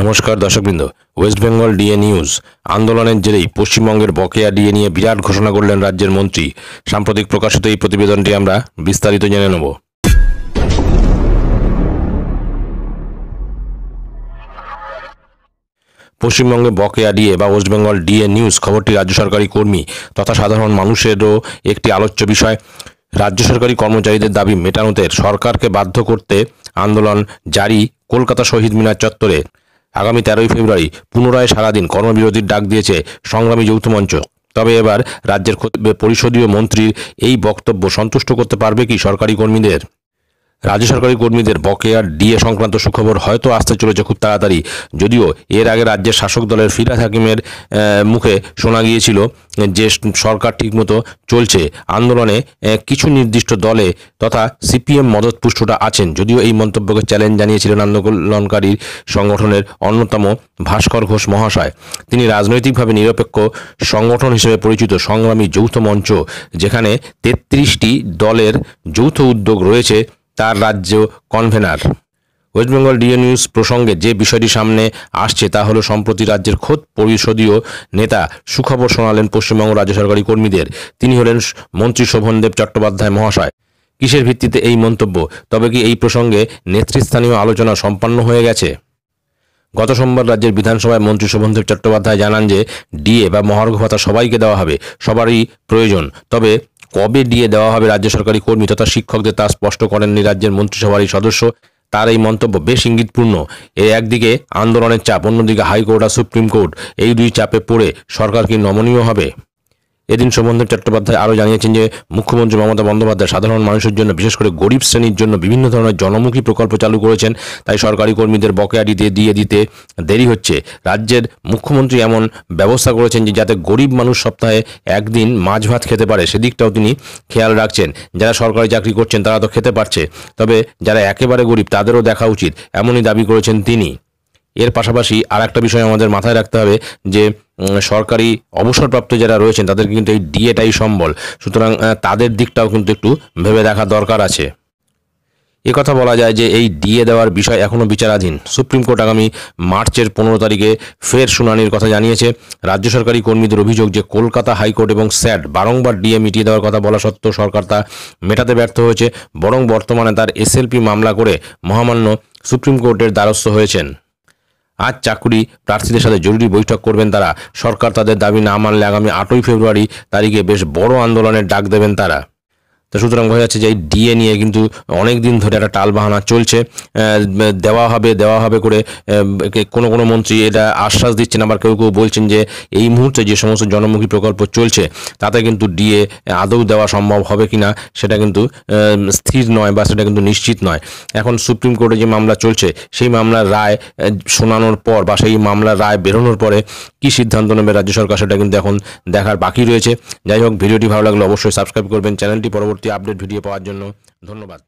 নমস্কার দর্শকবৃন্দ West Bengal DA news আন্দোলনের জেরেই পশ্চিমবঙ্গের বকেয়া ডিএ নিয়ে বিরাট ঘোষণা করলেন রাজ্যের মন্ত্রী সাম্প্রতিক প্রকাশিত এই প্রতিবেদনটি আমরা বিস্তারিত জেনে নেব পশ্চিমবঙ্গে বকেয়া ডিএ বা ওয়েস্ট বেঙ্গল ডিএ নিউজ খবরটি রাজ্য সরকারি কর্মী তথা সাধারণ মানুষেরও একটি আলোচ্য বিষয় রাজ্য সরকারি কর্মচারীদের দাবি মেটানোতে সরকারকে বাধ্য করতে আন্দোলন জারি কলকাতা শহীদ মিনার চত্বরে আগামী তেরোই ফেব্রুয়ারি পুনরায় সারাদিন কর্মবিরতির ডাক দিয়েছে সংগ্রামী যৌথ মঞ্চ তবে এবার রাজ্যের পরিষদীয় মন্ত্রীর এই বক্তব্য সন্তুষ্ট করতে পারবে কি সরকারি কর্মীদের রাজ্য সরকারি কর্মীদের বকেয়ার ডিএ সংক্রান্ত সুখবর হয়তো আসতে চলেছে খুব তাড়াতাড়ি যদিও এর আগে রাজ্যের শাসক দলের ফিরাজ হাকিমের মুখে শোনা গিয়েছিল যে সরকার ঠিকমতো চলছে আন্দোলনে কিছু নির্দিষ্ট দলে তথা সিপিএম মদতপুষ্টটা আছেন যদিও এই মন্তব্যকে চ্যালেঞ্জ জানিয়েছিলেন আন্দোলনকারীর সংগঠনের অন্যতম ভাস্কর ঘোষ মহাশয় তিনি রাজনৈতিকভাবে নিরপেক্ষ সংগঠন হিসেবে পরিচিত সংগ্রামী যৌথ মঞ্চ যেখানে তেত্রিশটি দলের যৌথ উদ্যোগ রয়েছে তার রাজ্য কনভেনার ওয়েস্টবেঙ্গল ডিও নিউজ প্রসঙ্গে যে বিষয়টি সামনে আসছে তা হলো সম্প্রতি রাজ্যের খোদ পরিষদীয় নেতা সুখবর শোনালেন পশ্চিমবঙ্গ রাজ্য সরকারি কর্মীদের তিনি হলেন মন্ত্রী শোভনদেব চট্টোপাধ্যায় মহাশয় কিসের ভিত্তিতে এই মন্তব্য তবে কি এই প্রসঙ্গে নেতৃস্থানীয় আলোচনা সম্পন্ন হয়ে গেছে গত সোমবার রাজ্যের বিধানসভায় মন্ত্রী শোভনদেব চট্টোপাধ্যায় জানান যে ডিএ বা মহার্ঘ ভাতা সবাইকে দেওয়া হবে সবারই প্রয়োজন তবে কবে দিয়ে দেওয়া হবে রাজ্য সরকারি কর্মী তথা শিক্ষকদের তা স্পষ্ট করেননি রাজ্যের মন্ত্রিসভার এই সদস্য তার এই মন্তব্য বেশ ইঙ্গিতপূর্ণ এর একদিকে আন্দোলনের চাপ অন্যদিকে হাইকোর্ট আর সুপ্রিম কোর্ট এই দুই চাপে পড়ে সরকার কি নমনীয় হবে এদিন সম্বন্ধে চট্টোপাধ্যায় আরও জানিয়েছেন যে মুখ্যমন্ত্রী মমতা বন্দ্যোপাধ্যায় সাধারণ মানুষের জন্য বিশেষ করে গরিব শ্রেণীর জন্য বিভিন্ন ধরনের জনমুখী প্রকল্প চালু করেছেন তাই সরকারি কর্মীদের বকেয়া দিতে দিয়ে দিতে দেরি হচ্ছে রাজ্যের মুখ্যমন্ত্রী এমন ব্যবস্থা করেছেন যে যাতে গরিব মানুষ সপ্তাহে একদিন মাছ ভাত খেতে পারে সেদিকটাও তিনি খেয়াল রাখছেন যারা সরকারি চাকরি করছেন তারা তো খেতে পারছে তবে যারা একেবারে গরিব তাদেরও দেখা উচিত এমনই দাবি করেছেন তিনি এর পাশাপাশি আর একটা বিষয় আমাদের মাথায় রাখতে হবে যে সরকারি অবসরপ্রাপ্ত যারা রয়েছেন তাদের কিন্তু এই ডিএটাই সম্বল সুতরাং তাদের দিকটাও কিন্তু একটু ভেবে দেখা দরকার আছে এ কথা বলা যায় যে এই ডিএ দেওয়ার বিষয় এখনও বিচারাধীন সুপ্রিম কোর্ট আগামী মার্চের পনেরো তারিখে ফের শুনানির কথা জানিয়েছে রাজ্য সরকারি কর্মীদের অভিযোগ যে কলকাতা হাইকোর্ট এবং স্যাট বারংবার ডিএ মিটিয়ে দেওয়ার কথা বলা সত্ত্বেও সরকার তা মেটাতে ব্যর্থ হয়েছে বরং বর্তমানে তার এসএলপি মামলা করে মহামান্য সুপ্রিম কোর্টের দ্বারস্থ হয়েছেন আজ চাকুরি প্রার্থীদের সাথে জরুরি বৈঠক করবেন তারা সরকার তাদের দাবি না মানলে আগামী আটই ফেব্রুয়ারি তারিখে বেশ বড় আন্দোলনের ডাক দেবেন তারা তো সুতরাং বোঝা যাচ্ছে যে এই ডিএ নিয়ে কিন্তু অনেক দিন ধরে একটা টালবাহানা চলছে দেওয়া হবে দেওয়া হবে করে কোনো কোনো মন্ত্রী এটা আশ্বাস দিচ্ছেন আবার কেউ কেউ বলছেন যে এই মুহূর্তে যে সমস্ত জনমুখী প্রকল্প চলছে তাতে কিন্তু ডিএ আদৌ দেওয়া সম্ভব হবে কি না সেটা কিন্তু স্থির নয় বা সেটা কিন্তু নিশ্চিত নয় এখন সুপ্রিম কোর্টে যে মামলা চলছে সেই মামলার রায় শোনানোর পর বা সেই মামলার রায় বেরোনোর পরে কি সিদ্ধান্ত নেবে রাজ্য সরকার সেটা কিন্তু এখন দেখার বাকি রয়েছে যাই হোক ভিডিওটি ভালো লাগলে অবশ্যই সাবস্ক্রাইব করবেন চ্যানেলটি পরবর্তী পরবর্তী আপডেট ভিডিও পাওয়ার জন্য ধন্যবাদ